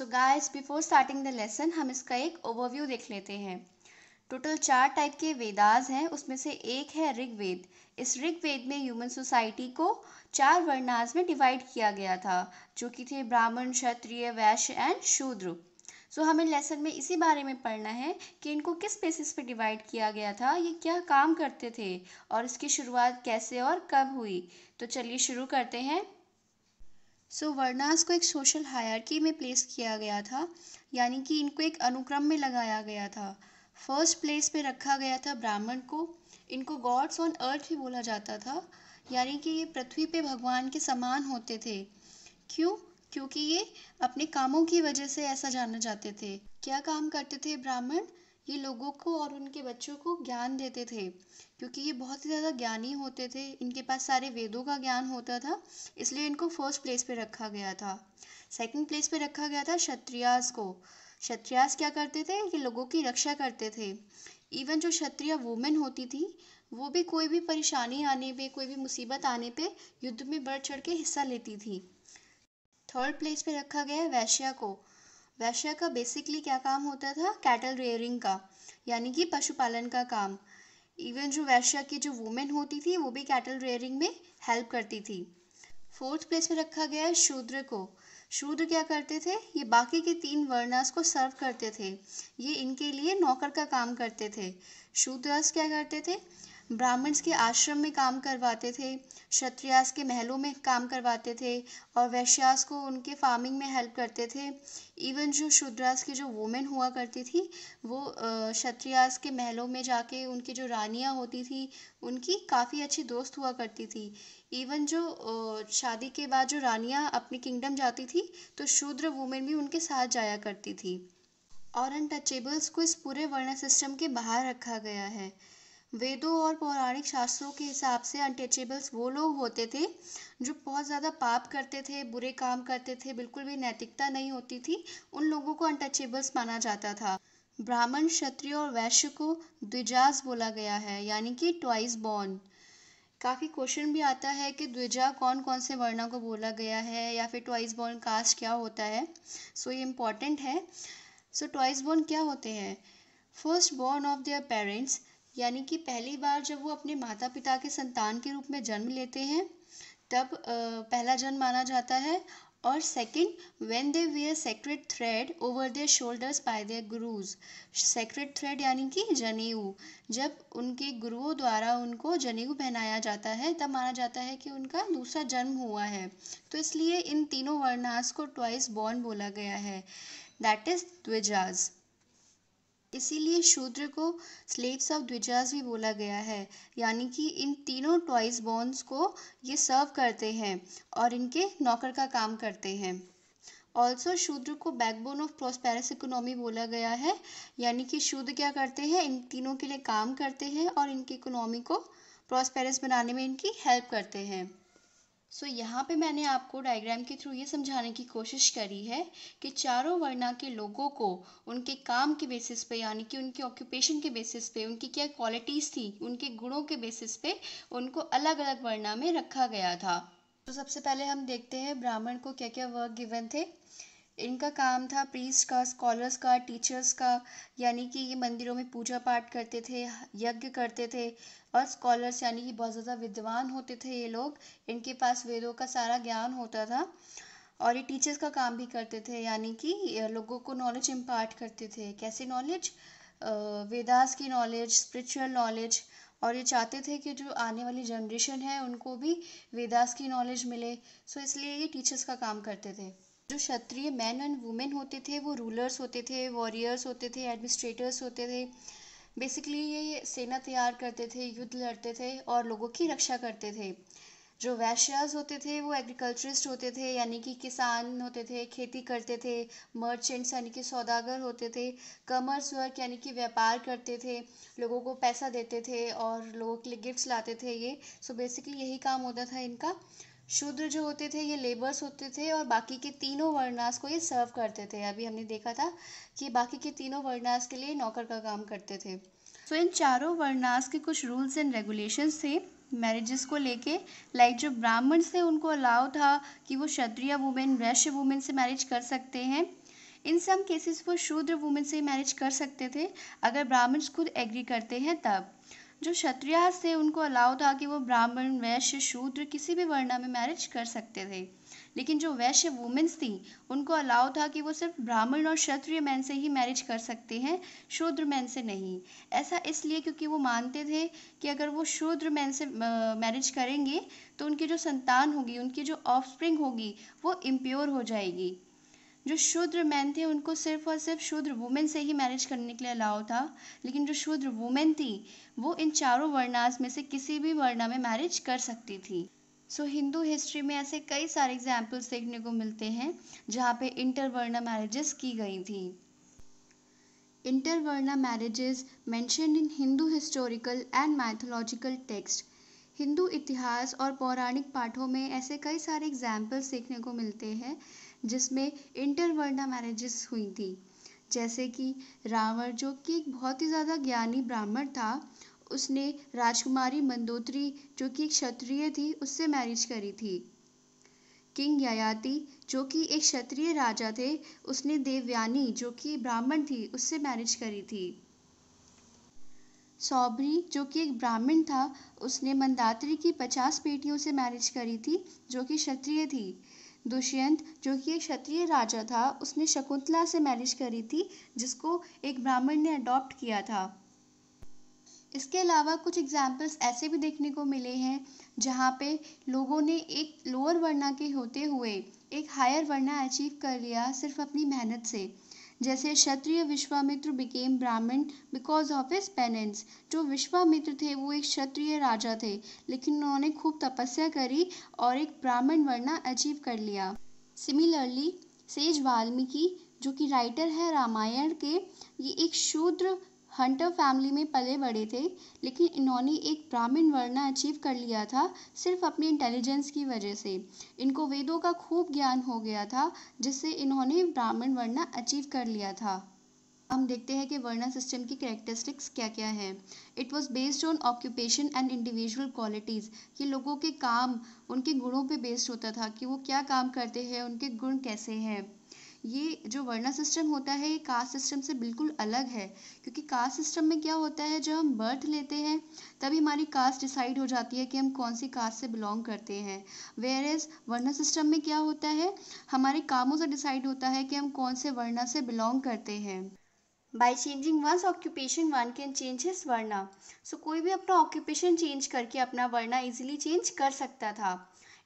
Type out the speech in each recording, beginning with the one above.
So guys before starting the lesson हम इसका एक ओवरव्यू देख लेते हैं टोटल चार टाइप के वेदाज हैं उसमें से एक है ऋग्वेद इस ऋग्वेद में ह्यूमन सोसाइटी को चार वर्णाज में डिवाइड किया गया था जो कि थे ब्राह्मण क्षत्रिय वैश्य एंड शूद्र सो so, हमें लेसन में इसी बारे में पढ़ना है कि इनको किस बेसिस पे डिवाइड किया गया था ये क्या काम करते थे और इसकी शुरुआत कैसे और कब हुई तो चलिए शुरू करते हैं सो वर्नास को एक सोशल हायरकी में प्लेस किया गया था यानी कि इनको एक अनुक्रम में लगाया गया था फर्स्ट प्लेस पे रखा गया था ब्राह्मण को इनको गॉड्स ऑन अर्थ भी बोला जाता था यानी कि ये पृथ्वी पे भगवान के समान होते थे क्यों क्योंकि ये अपने कामों की वजह से ऐसा जाना जाते थे क्या काम करते थे ब्राह्मण ये लोगों को और उनके बच्चों को ज्ञान देते थे क्योंकि ये बहुत ही ज़्यादा ज्ञानी होते थे इनके पास सारे वेदों का ज्ञान होता था इसलिए इनको फर्स्ट प्लेस पे रखा गया था सेकंड प्लेस पे रखा गया था क्षत्रियास को क्षत्रियास क्या करते थे ये लोगों की रक्षा करते थे इवन जो क्षत्रिय वुमेन होती थी वो भी कोई भी परेशानी आने पर कोई भी मुसीबत आने पर युद्ध में बढ़ चढ़ के हिस्सा लेती थी थर्ड प्लेस पे रखा गया है वैश्या को वैश्य का बेसिकली क्या काम होता था कैटल रेयरिंग का यानी कि पशुपालन का काम इवन जो वैश्य की जो वुमेन होती थी वो भी कैटल रेयरिंग में हेल्प करती थी फोर्थ प्लेस में रखा गया है शूद्र को शूद्र क्या करते थे ये बाकी के तीन वर्णास को सर्व करते थे ये इनके लिए नौकर का काम करते थे शूद्रास क्या करते थे ब्राह्मण्स के आश्रम में काम करवाते थे क्षत्रियास के महलों में काम करवाते थे और वैश्यास को उनके फार्मिंग में हेल्प करते थे इवन जो शुद्रास की जो वुमेन हुआ करती थी वो क्षत्रियास के महलों में जाके उनकी जो रानियाँ होती थी उनकी काफ़ी अच्छी दोस्त हुआ करती थी इवन जो शादी के बाद जो रानियाँ अपने किंगडम जाती थी तो शूद्र वुमेन भी उनके साथ जाया करती थी और अनटचेबल्स को इस पूरे वर्ण सिस्टम के बाहर रखा गया है वेदों और पौराणिक शास्त्रों के हिसाब से अनटचेबल्स वो लोग होते थे जो बहुत ज़्यादा पाप करते थे बुरे काम करते थे बिल्कुल भी नैतिकता नहीं होती थी उन लोगों को अनटचेबल्स माना जाता था ब्राह्मण क्षत्रिय और वैश्य को द्विजास बोला गया है यानी कि ट्वाइस बॉर्न काफ़ी क्वेश्चन भी आता है कि द्विजा कौन कौन से वर्णों को बोला गया है या फिर ट्वाइस बॉर्न कास्ट क्या होता है सो ये इम्पॉर्टेंट है सो ट्वाइस बॉर्न क्या होते हैं first born of their parents यानी कि पहली बार जब वो अपने माता पिता के संतान के रूप में जन्म लेते हैं तब पहला जन्म माना जाता है और second when they were sacred thread over their shoulders by their gurus sacred thread यानी कि जनेऊ जब उनके गुरुओं द्वारा उनको जनेऊ पहनाया जाता है तब माना जाता है कि उनका दूसरा जन्म हुआ है तो इसलिए इन तीनों वर्णास को ट्वाइस बॉर्न बोला गया है दैट इज द्विजाज़ इसीलिए शूद्र को स्लेव्स ऑफ द्विजास भी बोला गया है यानी कि इन तीनों टॉयज बोन्स को ये सर्व करते हैं और इनके नौकर का काम करते हैं ऑल्सो शूद्र को बैकबोन ऑफ प्रोस्पेरस इकोनॉमी बोला गया है यानी कि शूद्र क्या करते हैं इन तीनों के लिए काम करते हैं और इनकी इकोनॉमी को प्रोस्पेरस बनाने में इनकी हेल्प करते हैं सो so, यहाँ पे मैंने आपको डायग्राम के थ्रू ये समझाने की कोशिश करी है कि चारों वर्णा के लोगों को उनके काम के बेसिस पे यानी कि उनके ऑक्यूपेशन के बेसिस पे उनकी क्या क्वालिटीज़ थी उनके गुणों के बेसिस पे उनको अलग अलग वर्णा में रखा गया था तो सबसे पहले हम देखते हैं ब्राह्मण को क्या क्या वर्क गिवन थे इनका काम था प्रीस्ट का स्कॉलर्स का टीचर्स का यानी कि ये मंदिरों में पूजा पाठ करते थे यज्ञ करते थे और स्कॉलर्स यानी कि बहुत ज़्यादा विद्वान होते थे ये लोग इनके पास वेदों का सारा ज्ञान होता था और ये टीचर्स का काम भी करते थे यानी कि लोगों को नॉलेज इम्पार्ट करते थे कैसे नॉलेज वेदास की नॉलेज स्पिरिचुअल नॉलेज और ये चाहते थे कि जो आने वाली जनरेशन है उनको भी वेदास की नॉलेज मिले सो इसलिए ये टीचर्स का काम करते थे जो क्षत्रिय मैन एंड वुमेन होते थे वो रूलर्स होते थे वॉरियर्स होते थे एडमिनिस्ट्रेटर्स होते थे बेसिकली ये सेना तैयार करते थे युद्ध लड़ते थे और लोगों की रक्षा करते थे जो वैश्यास होते थे वो एग्रीकल्चरिस्ट होते थे यानी कि किसान होते थे खेती करते थे मर्चेंट्स यानी कि सौदागर होते थे कमर्स वर्क यानी कि व्यापार करते थे लोगों को पैसा देते थे और लोगों के लिए गिफ्ट्स लाते थे ये सो बेसिकली यही काम होता था इनका शूद्र जो होते थे ये लेबर्स होते थे और बाकी के तीनों वर्णास को ये सर्व करते थे अभी हमने देखा था कि बाकी के तीनों वर्णास के लिए नौकर का काम करते थे तो इन चारों वर्णास के कुछ रूल्स एंड रेगुलेशंस थे मैरिजेस को लेके लाइक जो ब्राह्मण्स थे उनको अलाउ था कि वो क्षत्रिय वुमेन वैश्य वुमेन से मैरिज कर सकते हैं इन सम केसेस वो शूद्र वुमेन से मैरिज कर सकते थे अगर ब्राह्मण्स खुद एग्री करते हैं तब जो क्षत्रियास थे उनको अलाव था कि वो ब्राह्मण वैश्य शूद्र किसी भी वर्णा में मैरिज कर सकते थे लेकिन जो वैश्य वुमेन्स थी उनको अलाव था कि वो सिर्फ ब्राह्मण और क्षत्रिय मैन से ही मैरिज कर सकते हैं शूद्र मैन से नहीं ऐसा इसलिए क्योंकि वो मानते थे कि अगर वो शूद्र मैन से मैरिज करेंगे तो उनकी जो संतान होगी उनकी जो ऑफस्प्रिंग होगी वो इम्प्योर हो जाएगी जो शूद्र मैन थे उनको सिर्फ और सिर्फ शूद्र वुमेन से ही मैरिज करने के लिए अलाउ था लेकिन जो शूद्र वुमेन थी वो इन चारों वर्णास में से किसी भी वर्णा में मैरिज कर सकती थी सो हिंदू हिस्ट्री में ऐसे कई सारे एग्जाम्पल्स देखने को मिलते हैं जहाँ पे इंटरवर्णा मैरिजेस की गई थी interverna marriages mentioned in Hindu historical and mythological text हिंदू इतिहास और पौराणिक पाठों में ऐसे कई सारे एग्जाम्पल्स देखने को मिलते हैं जिसमें इंटरवर्णा मैरिजेस हुई थी जैसे कि रावण जो कि एक बहुत ही ज़्यादा ज्ञानी ब्राह्मण था उसने राजकुमारी मंदोत्री जो कि एक क्षत्रिय थी उससे मैरिज करी थी किंग ययाति जो कि एक क्षत्रिय राजा थे उसने देवयानी जो कि ब्राह्मण थी उससे मैरिज करी थी सौभरी जो कि एक ब्राह्मण था उसने मंदात्री की पचास बेटियों से मैरिज करी थी जो कि क्षत्रिय थी दुष्यंत जो कि एक क्षत्रिय राजा था उसने शकुंतला से मैरिज करी थी जिसको एक ब्राह्मण ने अडॉप्ट किया था इसके अलावा कुछ एग्जाम्पल्स ऐसे भी देखने को मिले हैं जहाँ पे लोगों ने एक लोअर वर्णा के होते हुए एक हायर वर्णा अचीव कर लिया सिर्फ अपनी मेहनत से जैसे क्षत्रिय Vishwamitra became Brahmin because of his penance जो विश्वामित्र थे वो एक क्षत्रिय राजा थे लेकिन उन्होंने खूब तपस्या करी और एक ब्राह्मण वर्णा अचीव कर लिया सिमिलरली सेज वाल्मीकि जो कि राइटर है रामायण के ये एक शूद्र हंटर फैमिली में पले बड़े थे लेकिन इन्होंने एक ब्राह्मण वर्ण अचीव कर लिया था सिर्फ अपने इंटेलिजेंस की वजह से इनको वेदों का खूब ज्ञान हो गया था जिससे इन्होंने ब्राह्मण वर्ण अचीव कर लिया था हम देखते हैं कि वर्णा सिस्टम की करेक्टरिस्टिक्स क्या क्या हैं it was based on occupation and individual qualities ये लोगों के काम उनके गुणों पे बेस्ड होता था कि वो क्या काम करते हैं उनके गुण कैसे हैं ये जो वर्णा सिस्टम होता है ये कास्ट सिस्टम से बिल्कुल अलग है क्योंकि कास्ट सिस्टम में क्या होता है जब हम बर्थ लेते हैं तभी हमारी कास्ट डिसाइड हो जाती है कि हम कौन सी कास्ट से बिलोंग करते हैं वेयर एज वर्णा सिस्टम में क्या होता है हमारे कामों से डिसाइड होता है कि हम कौन से वर्णा से बिलोंग करते हैं by changing one's occupation one can change his varna so कोई भी अपना ऑक्यूपेशन चेंज करके अपना वर्णा ईजिली चेंज कर सकता था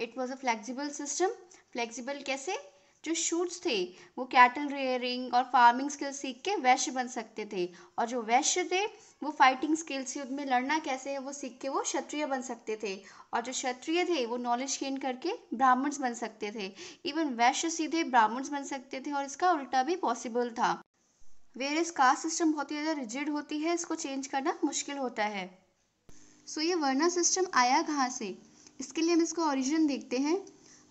it was a flexible system flexible कैसे जो शूट्स थे वो कैटल रेयरिंग और फार्मिंग स्किल्स सीख के वैश्य बन सकते थे और जो वैश्य थे वो फाइटिंग स्किल्स युद्ध में लड़ना कैसे है वो सीख के वो क्षत्रिय बन सकते थे और जो क्षत्रिय थे वो नॉलेज गेन करके ब्राह्मण्स बन सकते थे इवन वैश्य सीधे ब्राह्मण्स बन सकते थे और इसका उल्टा भी पॉसिबल था वेर इस कास्ट सिस्टम बहुत ही ज़्यादा रिजिड होती है इसको चेंज करना मुश्किल होता है सो ये वर्णा सिस्टम आया कहाँ से इसके लिए हम इसका ओरिजिन देखते हैं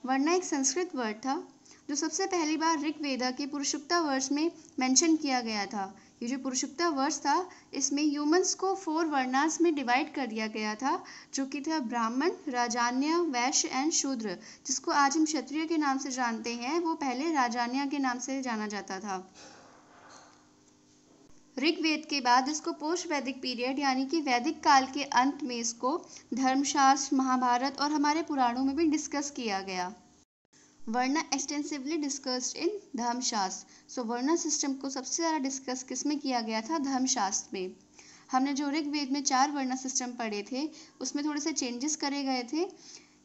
वर्णा एक संस्कृत वर्ड था जो सबसे पहली बार ऋग्वेदा के पुरुषुक्ता वर्ष में मेंशन किया गया था ये जो पुरुषुक्ता वर्ष था इसमें ह्यूमंस को फोर वर्णास में डिवाइड कर दिया गया था जो कि था ब्राह्मण राजान्य वैश्य एंड शूद्र जिसको आज हम क्षत्रिय के नाम से जानते हैं वो पहले राजान्य के नाम से जाना जाता था ऋग्वेद के बाद इसको पोस्ट वैदिक पीरियड यानी कि वैदिक काल के अंत में इसको धर्मशास्त्र महाभारत और हमारे पुराणों में भी डिस्कस किया गया वर्णा एक्सटेंसिवली डिस्कस्ड इन धर्मशास्त्र सो वर्णा सिस्टम को सबसे ज़्यादा डिस्कस किस में किया गया था धर्मशास्त्र में हमने जो ऋग्वेद में चार वर्णा सिस्टम पढ़े थे उसमें थोड़े से चेंजेस करे गए थे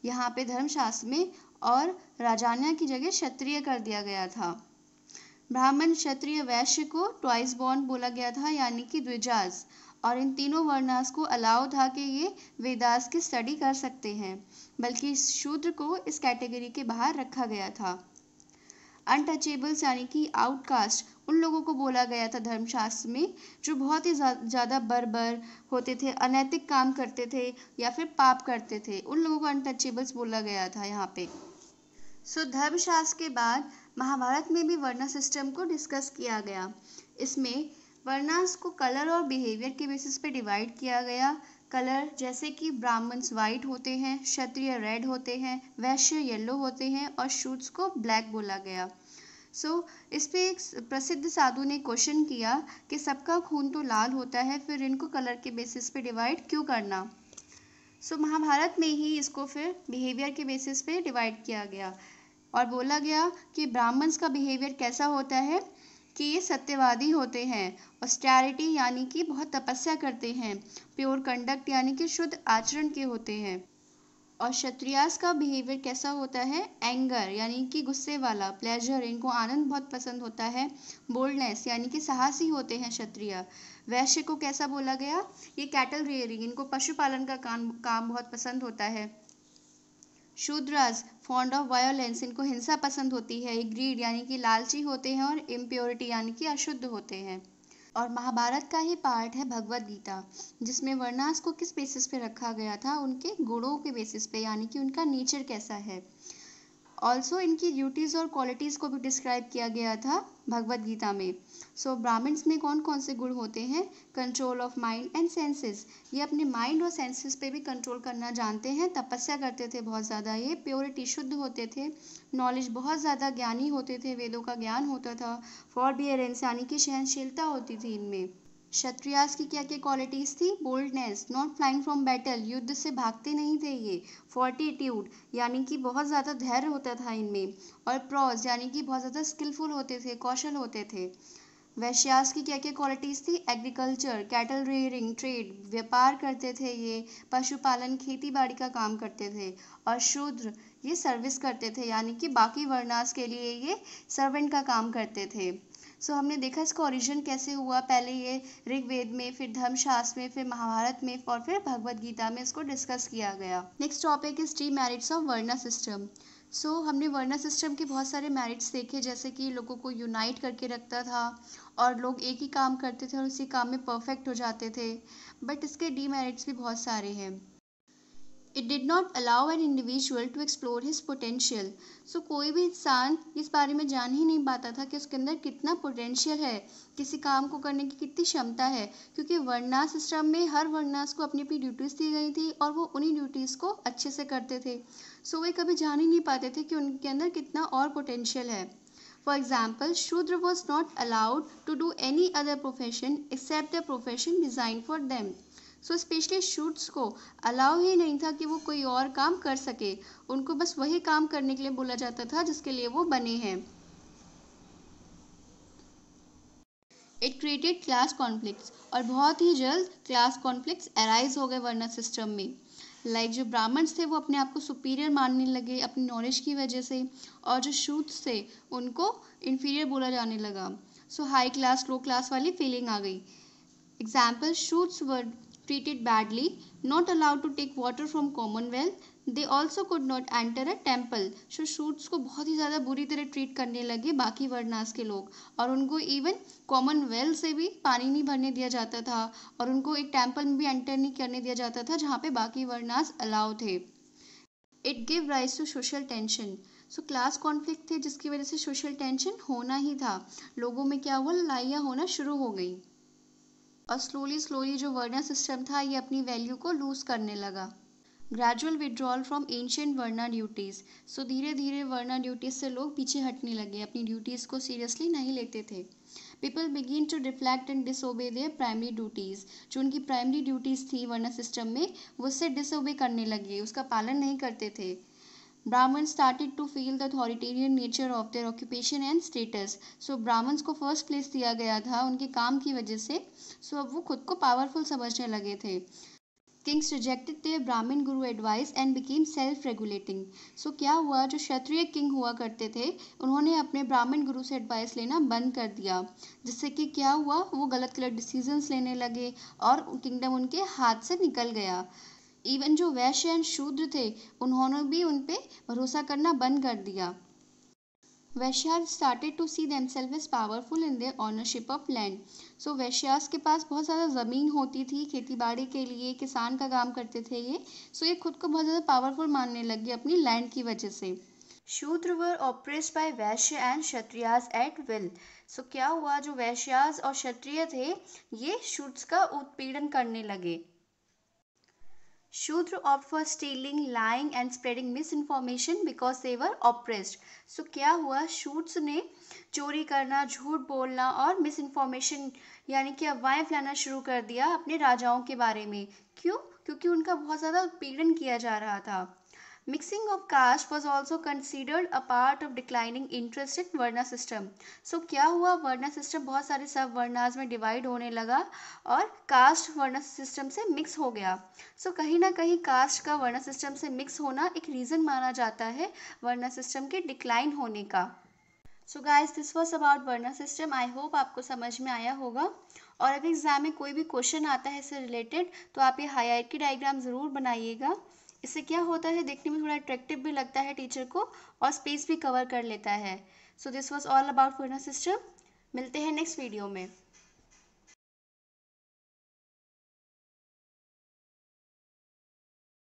यहाँ पे धर्मशास्त्र में और राजान्या की जगह क्षत्रिय कर दिया गया था ब्राह्मण क्षत्रिय वैश्य को ट्वाइस बॉर्न बोला गया था यानी कि द्विजाज और इन तीनों वर्णास को अलाउ था कि ये वेदास की स्टडी कर सकते हैं बल्कि शूद्र को इस कैटेगरी के बाहर रखा गया था अनटचेबल्स यानी कि आउटकास्ट उन लोगों को बोला गया था धर्मशास्त्र में जो बहुत ही ज़्यादा बर्बर होते थे अनैतिक काम करते थे या फिर पाप करते थे उन लोगों को अनटचेबल्स बोला गया था यहाँ पे सो so, धर्मशास्त्र के बाद महाभारत में भी वर्णा सिस्टम को डिस्कस किया गया इसमें वरना इसको कलर और बिहेवियर के बेसिस पे डिवाइड किया गया कलर जैसे कि ब्राह्मण्स वाइट होते हैं क्षत्रिय रेड होते हैं वैश्य येलो होते हैं और शूट्स को ब्लैक बोला गया सो so, इस पे एक प्रसिद्ध साधु ने क्वेश्चन किया कि सबका खून तो लाल होता है फिर इनको कलर के बेसिस पे डिवाइड क्यों करना सो so, महाभारत में ही इसको फिर बिहेवियर के बेसिस पे डिवाइड किया गया और बोला गया कि ब्राह्मण्स का बिहेवियर कैसा होता है कि ये सत्यवादी होते हैं ऑस्टैरिटी यानी कि बहुत तपस्या करते हैं प्योर कंडक्ट यानी कि शुद्ध आचरण के होते हैं और क्षत्रियास का बिहेवियर कैसा होता है एंगर यानी कि गुस्से वाला प्लेजर इनको आनंद बहुत पसंद होता है बोल्डनेस यानी कि साहसी होते हैं क्षत्रिय वैश्य को कैसा बोला गया ये कैटल रेयरिंग इनको पशुपालन का काम काम बहुत पसंद होता है शूद्रास फॉन्ड ऑफ वायोलेंस इनको हिंसा पसंद होती है ग्रीड यानी कि लालची होते हैं और इम्प्योरिटी यानी कि अशुद्ध होते हैं और महाभारत का ही पार्ट है भगवत गीता जिसमें वर्णास को किस बेसिस पे रखा गया था उनके गुणों के बेसिस पे यानी कि उनका नेचर कैसा है ऑल्सो इनकी ड्यूटीज़ और क्वालिटीज़ को भी डिस्क्राइब किया गया था भगवत गीता में सो so, ब्राह्मण्स में कौन कौन से गुण होते हैं control of mind and senses ये अपने माइंड और सेंसेस पे भी कंट्रोल करना जानते हैं तपस्या करते थे बहुत ज़्यादा ये प्योरिटी शुद्ध होते थे नॉलेज बहुत ज़्यादा ज्ञानी होते थे वेदों का ज्ञान होता था फॉर बियरेंस यानी कि सहनशीलता होती थी इनमें क्षत्रियास की क्या क्या क्वालिटीज़ थी boldness not flying from battle युद्ध से भागते नहीं थे ये फोर्टीट्यूड यानी कि बहुत ज़्यादा धैर्य होता था इनमें और प्रॉज यानी कि बहुत ज़्यादा स्किलफुल होते थे कौशल होते थे वैश्यास की क्या क्या क्वालिटीज़ थी एग्रीकल्चर कैटल रेयरिंग ट्रेड व्यापार करते थे ये पशुपालन खेती बाड़ी का काम करते थे और शूद्र ये सर्विस करते थे यानी कि बाकी वर्णास के लिए ये सर्वेंट का काम करते थे सो so, हमने देखा इसका ओरिजिन कैसे हुआ पहले ये ऋग्वेद में फिर धर्मशास्त्र में फिर महाभारत में और फिर भगवत गीता में इसको डिस्कस किया गया next topic is demerits of varna system so so, हमने वर्ना सिस्टम के बहुत सारे मेरिट्स देखे जैसे कि लोगों को यूनाइट करके रखता था और लोग एक ही काम करते थे और उसी काम में परफेक्ट हो जाते थे बट इसके डी मैरिट्स भी बहुत सारे हैं it did not allow an individual to explore his potential so कोई भी इंसान इस बारे में जान ही नहीं पाता था कि उसके अंदर कितना पोटेंशियल है किसी काम को करने की कितनी क्षमता है क्योंकि वर्णा सिस्टम में हर वर्णास को अपनी अपनी ड्यूटीज़ दी गई थी और वो उन्हीं ड्यूटीज़ को अच्छे से करते थे सो so, वे कभी जान ही नहीं पाते थे कि उनके अंदर कितना और पोटेंशियल है for example Shudra was not allowed to do any other profession except the profession design for them so specially शूट्स को अलाउ ही नहीं था कि वो कोई और काम कर सके उनको बस वही काम करने के लिए बोला जाता था जिसके लिए वो बने हैं इट क्रिएटेड क्लास कॉन्फ्लिक्ट और बहुत ही जल्द क्लास कॉन्फ्लिक्ट एराइज हो गए वर्णा सिस्टम में लाइक like, जो ब्राह्मण्स थे वो अपने आप को सुपीरियर मानने लगे अपनी नॉलेज की वजह से और जो शूट्स थे उनको इन्फीरियर बोला जाने लगा so high class low class वाली फीलिंग आ गई एग्जाम्पल शूट्स were treated badly, not allowed to take water from common well. They also could not enter a temple so शूट्स को बहुत ही ज़्यादा बुरी तरह ट्रीट करने लगे बाकी वर्णास के लोग और उनको इवन कॉमनवेल्थ से भी पानी नहीं भरने दिया जाता था और उनको एक टेम्पल में भी एंटर नहीं करने दिया जाता था जहाँ पे बाकी वर्णास अलाउ थे it give rise to social tension so class conflict थे जिसकी वजह से सोशल टेंशन होना ही था लोगों में क्या हुआ लड़ाइयाँ होना शुरू हो गई और स्लोली स्लोली जो वर्ना सिस्टम था ये अपनी वैल्यू को लूज करने लगा gradual withdrawal from ancient varna duties so धीरे धीरे वर्ना ड्यूटीज़ से लोग पीछे हटने लगे अपनी ड्यूटीज़ को सीरियसली नहीं लेते थे people begin to reflect and disobey their primary duties जो उनकी प्राइमरी ड्यूटीज़ थी वर्ना सिस्टम में वो उससे डिसोबे करने लगे उसका पालन नहीं करते थे Brahmin started to feel the authoritarian nature of their occupation and status so Brahmins को फर्स्ट प्लेस दिया गया था उनके काम की वजह से सो so, अब वो खुद को पावरफुल समझने लगे थे Kings rejected their Brahmin guru advice and became self regulating so क्या हुआ जो क्षत्रिय किंग हुआ करते थे उन्होंने अपने ब्राह्मण गुरु से एडवाइस लेना बंद कर दिया जिससे कि क्या हुआ वो गलत गलत डिसीजंस लेने लगे और किंगडम उनके हाथ से निकल गया इवन जो वैश्य एंड शूद्र थे उन्होंने भी उन पर भरोसा करना बंद कर दिया Vaishyas started to see them self is powerful in their ownership of land so Vaishyas के पास बहुत ज़्यादा ज़मीन होती थी खेती बाड़ी के लिए किसान का काम करते थे ये सो so ये खुद को बहुत ज़्यादा पावरफुल मानने लगे अपनी लैंड की वजह से Shudra were oppressed by Vaishya and Kshatriyas at will so क्या हुआ जो वैश्याज और क्षत्रिय थे ये शूद्र का उत्पीड़न करने लगे Shudra of for stealing lying and spreading misinformation because they were oppressed so क्या हुआ शूट्स ने चोरी करना झूठ बोलना और मिस इन्फॉर्मेशन यानी कि अफवाहें फैलाना शुरू कर दिया अपने राजाओं के बारे में क्यों क्योंकि उनका बहुत ज़्यादा उत्पीड़न किया जा रहा था mixing of caste was also considered a part of declining interest in varna system so क्या हुआ वर्ना सिस्टम बहुत सारे सब वर्नाज में डिवाइड होने लगा और कास्ट वर्ना सिस्टम से मिक्स हो गया सो so, कहीं ना कहीं कास्ट का वर्ना सिस्टम से मिक्स होना एक रीज़न माना जाता है वर्ना सिस्टम के डिक्लाइन होने का so guys this was about varna system I hope आपको समझ में आया होगा और अगर एग्ज़ाम में कोई भी क्वेश्चन आता है इससे रिलेटेड तो आप ये हायर की डायग्राम ज़रूर बनाइएगा इससे क्या होता है देखने में थोड़ा अट्रैक्टिव भी लगता है टीचर को और स्पेस भी कवर कर लेता है so this was all about varna system मिलते हैं नेक्स्ट वीडियो में